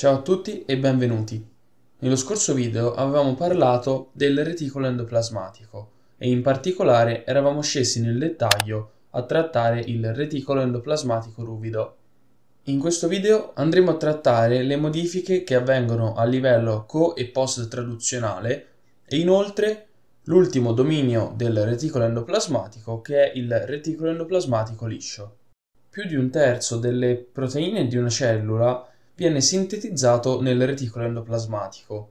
Ciao a tutti e benvenuti! Nello scorso video avevamo parlato del reticolo endoplasmatico e in particolare eravamo scesi nel dettaglio a trattare il reticolo endoplasmatico ruvido. In questo video andremo a trattare le modifiche che avvengono a livello co- e post-traduzionale e inoltre l'ultimo dominio del reticolo endoplasmatico che è il reticolo endoplasmatico liscio. Più di un terzo delle proteine di una cellula viene sintetizzato nel reticolo endoplasmatico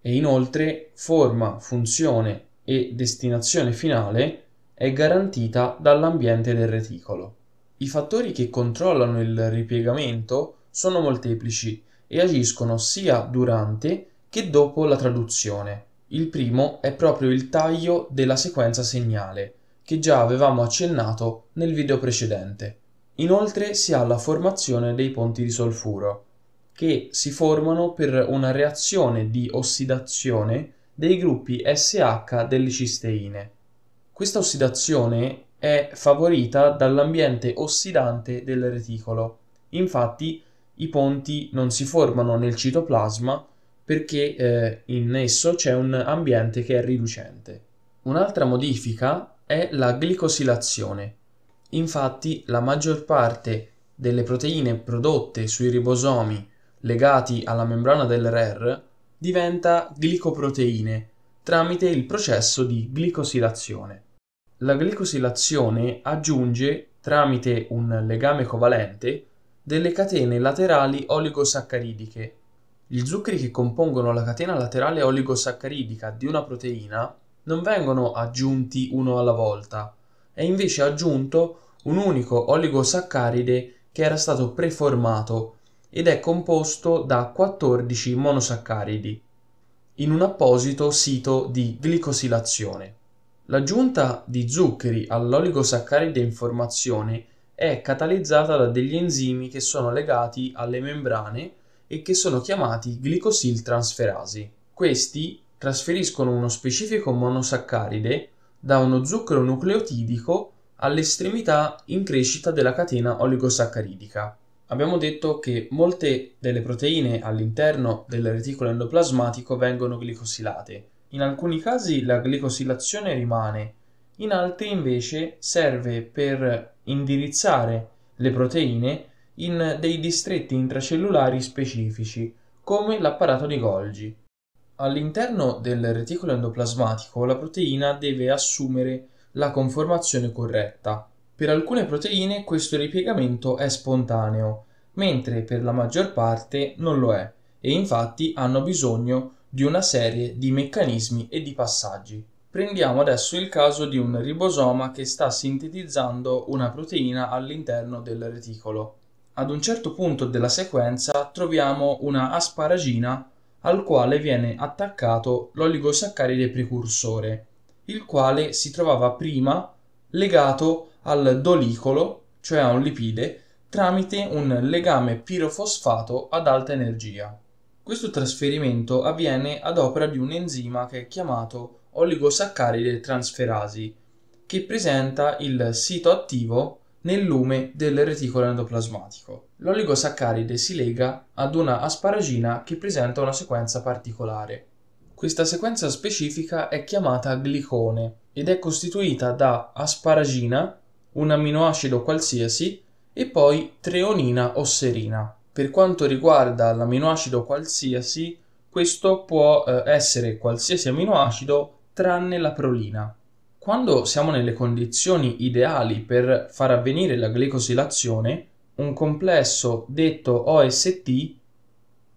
e inoltre forma, funzione e destinazione finale è garantita dall'ambiente del reticolo. I fattori che controllano il ripiegamento sono molteplici e agiscono sia durante che dopo la traduzione. Il primo è proprio il taglio della sequenza segnale, che già avevamo accennato nel video precedente. Inoltre si ha la formazione dei ponti di solfuro, che si formano per una reazione di ossidazione dei gruppi SH delle cisteine. Questa ossidazione è favorita dall'ambiente ossidante del reticolo. Infatti i ponti non si formano nel citoplasma perché eh, in esso c'è un ambiente che è riducente. Un'altra modifica è la glicosilazione. Infatti la maggior parte delle proteine prodotte sui ribosomi legati alla membrana del RER diventa glicoproteine tramite il processo di glicosilazione. La glicosilazione aggiunge, tramite un legame covalente, delle catene laterali oligosaccaridiche. Gli zuccheri che compongono la catena laterale oligosaccaridica di una proteina non vengono aggiunti uno alla volta, è invece aggiunto un unico oligosaccaride che era stato preformato ed è composto da 14 monosaccaridi in un apposito sito di glicosilazione. L'aggiunta di zuccheri all'oligosaccaride in formazione è catalizzata da degli enzimi che sono legati alle membrane e che sono chiamati glicosiltrasferasi. Questi trasferiscono uno specifico monosaccaride da uno zucchero nucleotidico all'estremità in crescita della catena oligosaccaridica. Abbiamo detto che molte delle proteine all'interno del reticolo endoplasmatico vengono glicosilate. In alcuni casi la glicosilazione rimane, in altri invece serve per indirizzare le proteine in dei distretti intracellulari specifici, come l'apparato di Golgi. All'interno del reticolo endoplasmatico la proteina deve assumere la conformazione corretta, per alcune proteine questo ripiegamento è spontaneo, mentre per la maggior parte non lo è e infatti hanno bisogno di una serie di meccanismi e di passaggi. Prendiamo adesso il caso di un ribosoma che sta sintetizzando una proteina all'interno del reticolo. Ad un certo punto della sequenza troviamo una asparagina al quale viene attaccato l'oligosaccaride precursore, il quale si trovava prima legato al dolicolo, cioè a un lipide, tramite un legame pirofosfato ad alta energia. Questo trasferimento avviene ad opera di un enzima che è chiamato oligosaccaride transferasi, che presenta il sito attivo nel lume del reticolo endoplasmatico. L'oligosaccaride si lega ad una asparagina che presenta una sequenza particolare. Questa sequenza specifica è chiamata glicone ed è costituita da asparagina un amminoacido qualsiasi e poi treonina o serina. Per quanto riguarda l'amminoacido qualsiasi, questo può eh, essere qualsiasi amminoacido tranne la prolina. Quando siamo nelle condizioni ideali per far avvenire la glicosilazione, un complesso detto OST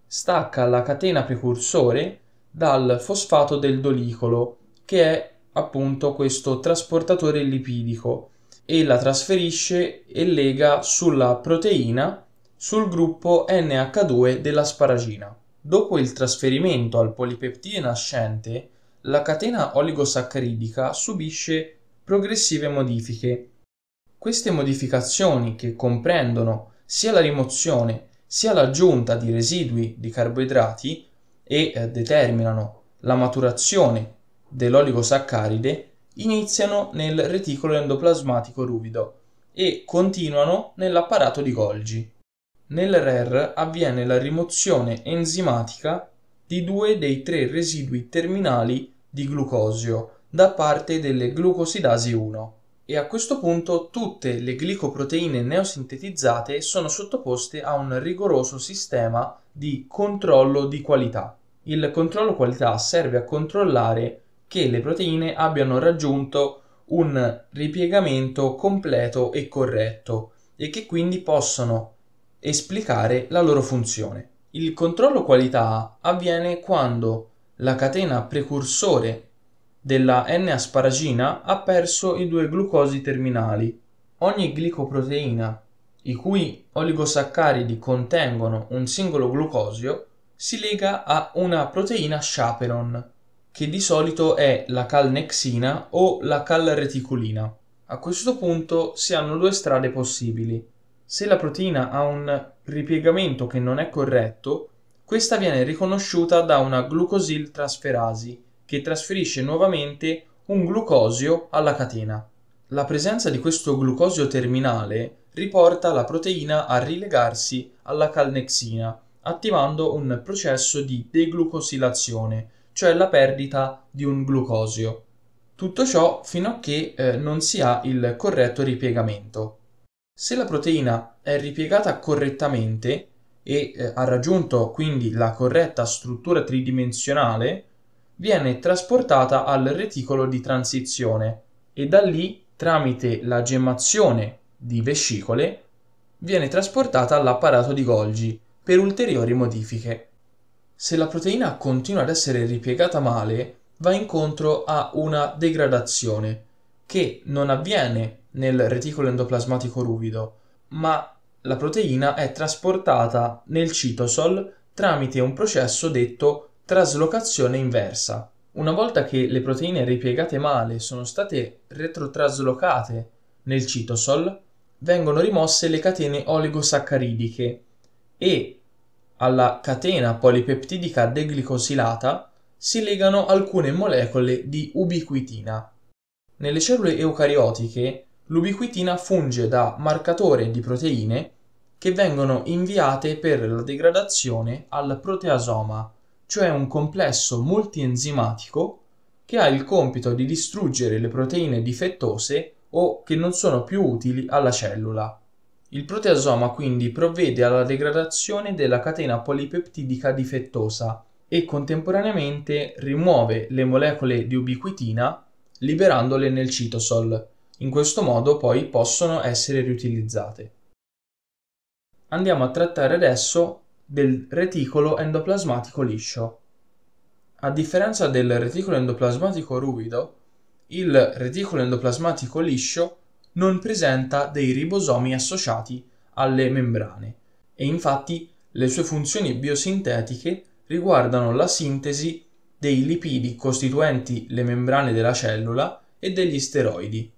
stacca la catena precursore dal fosfato del dolicolo, che è appunto questo trasportatore lipidico e la trasferisce e lega sulla proteina sul gruppo NH2 dell'asparagina. Dopo il trasferimento al polipeptide nascente, la catena oligosaccaridica subisce progressive modifiche. Queste modificazioni, che comprendono sia la rimozione sia l'aggiunta di residui di carboidrati e eh, determinano la maturazione dell'oligosaccaride, iniziano nel reticolo endoplasmatico ruvido e continuano nell'apparato di Golgi. Nel RER avviene la rimozione enzimatica di due dei tre residui terminali di glucosio da parte delle glucosidasi 1 e a questo punto tutte le glicoproteine neosintetizzate sono sottoposte a un rigoroso sistema di controllo di qualità. Il controllo qualità serve a controllare che le proteine abbiano raggiunto un ripiegamento completo e corretto e che quindi possono esplicare la loro funzione. Il controllo qualità avviene quando la catena precursore della N-asparagina ha perso i due glucosi terminali. Ogni glicoproteina, i cui oligosaccaridi contengono un singolo glucosio, si lega a una proteina chaperon che di solito è la calnexina o la calreticolina. A questo punto si hanno due strade possibili. Se la proteina ha un ripiegamento che non è corretto, questa viene riconosciuta da una glucosiltrasferasi che trasferisce nuovamente un glucosio alla catena. La presenza di questo glucosio terminale riporta la proteina a rilegarsi alla calnexina, attivando un processo di deglucosilazione, cioè la perdita di un glucosio. Tutto ciò fino a che eh, non si ha il corretto ripiegamento. Se la proteina è ripiegata correttamente e eh, ha raggiunto quindi la corretta struttura tridimensionale, viene trasportata al reticolo di transizione e da lì, tramite la gemmazione di vescicole, viene trasportata all'apparato di Golgi per ulteriori modifiche se la proteina continua ad essere ripiegata male, va incontro a una degradazione che non avviene nel reticolo endoplasmatico ruvido, ma la proteina è trasportata nel citosol tramite un processo detto traslocazione inversa. Una volta che le proteine ripiegate male sono state retrotraslocate nel citosol, vengono rimosse le catene oligosaccaridiche e alla catena polipeptidica deglicosilata si legano alcune molecole di ubiquitina. Nelle cellule eucariotiche l'ubiquitina funge da marcatore di proteine che vengono inviate per la degradazione al proteasoma, cioè un complesso multienzimatico che ha il compito di distruggere le proteine difettose o che non sono più utili alla cellula. Il proteasoma quindi provvede alla degradazione della catena polipeptidica difettosa e contemporaneamente rimuove le molecole di ubiquitina liberandole nel citosol. In questo modo poi possono essere riutilizzate. Andiamo a trattare adesso del reticolo endoplasmatico liscio. A differenza del reticolo endoplasmatico ruvido, il reticolo endoplasmatico liscio non presenta dei ribosomi associati alle membrane e infatti le sue funzioni biosintetiche riguardano la sintesi dei lipidi costituenti le membrane della cellula e degli steroidi.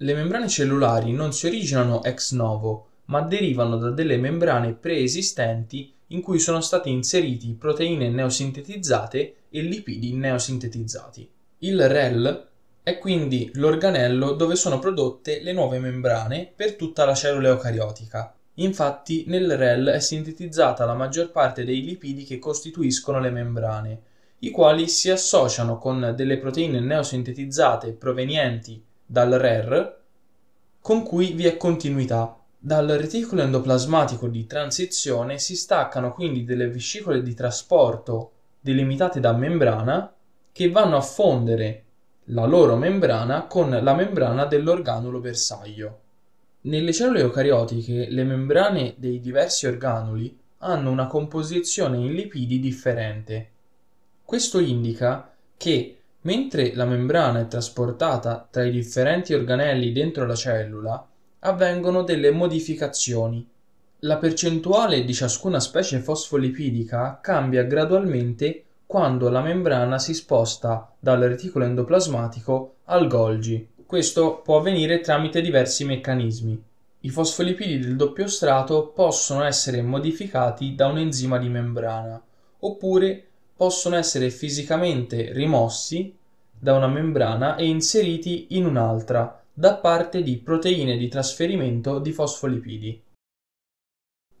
Le membrane cellulari non si originano ex novo, ma derivano da delle membrane preesistenti in cui sono state inseriti proteine neosintetizzate e lipidi neosintetizzati. Il REL è quindi l'organello dove sono prodotte le nuove membrane per tutta la cellula eucariotica. Infatti nel REL è sintetizzata la maggior parte dei lipidi che costituiscono le membrane, i quali si associano con delle proteine neosintetizzate provenienti dal RER con cui vi è continuità. Dal reticolo endoplasmatico di transizione si staccano quindi delle vescicole di trasporto delimitate da membrana che vanno a fondere la loro membrana con la membrana dell'organulo bersaglio. Nelle cellule eucariotiche le membrane dei diversi organuli hanno una composizione in lipidi differente. Questo indica che mentre la membrana è trasportata tra i differenti organelli dentro la cellula, avvengono delle modificazioni. La percentuale di ciascuna specie fosfolipidica cambia gradualmente quando la membrana si sposta dal reticolo endoplasmatico al Golgi. Questo può avvenire tramite diversi meccanismi. I fosfolipidi del doppio strato possono essere modificati da un enzima di membrana, oppure possono essere fisicamente rimossi da una membrana e inseriti in un'altra da parte di proteine di trasferimento di fosfolipidi.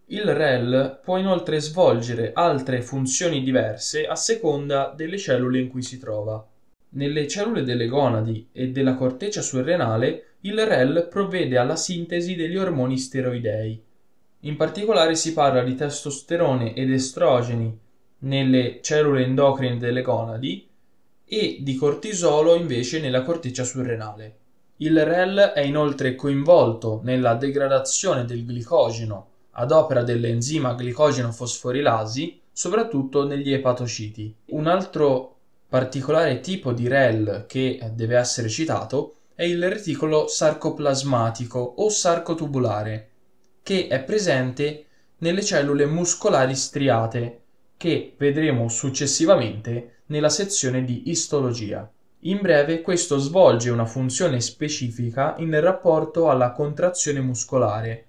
Il REL può inoltre svolgere altre funzioni diverse a seconda delle cellule in cui si trova. Nelle cellule delle gonadi e della corteccia surrenale, il REL provvede alla sintesi degli ormoni steroidei. In particolare si parla di testosterone ed estrogeni nelle cellule endocrine delle gonadi e di cortisolo invece nella corteccia surrenale. Il REL è inoltre coinvolto nella degradazione del glicogeno ad opera dell'enzima glicogeno-fosforilasi, soprattutto negli epatociti. Un altro particolare tipo di REL che deve essere citato è il reticolo sarcoplasmatico o sarcotubulare, che è presente nelle cellule muscolari striate, che vedremo successivamente nella sezione di istologia. In breve, questo svolge una funzione specifica in rapporto alla contrazione muscolare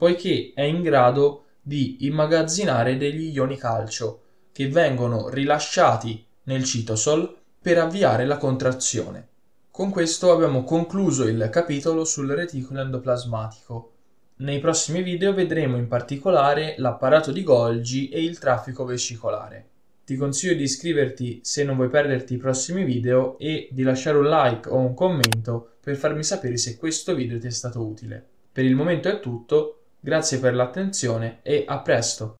poiché è in grado di immagazzinare degli ioni calcio che vengono rilasciati nel citosol per avviare la contrazione. Con questo abbiamo concluso il capitolo sul reticolo endoplasmatico. Nei prossimi video vedremo in particolare l'apparato di Golgi e il traffico vesicolare. Ti consiglio di iscriverti se non vuoi perderti i prossimi video e di lasciare un like o un commento per farmi sapere se questo video ti è stato utile. Per il momento è tutto, Grazie per l'attenzione e a presto!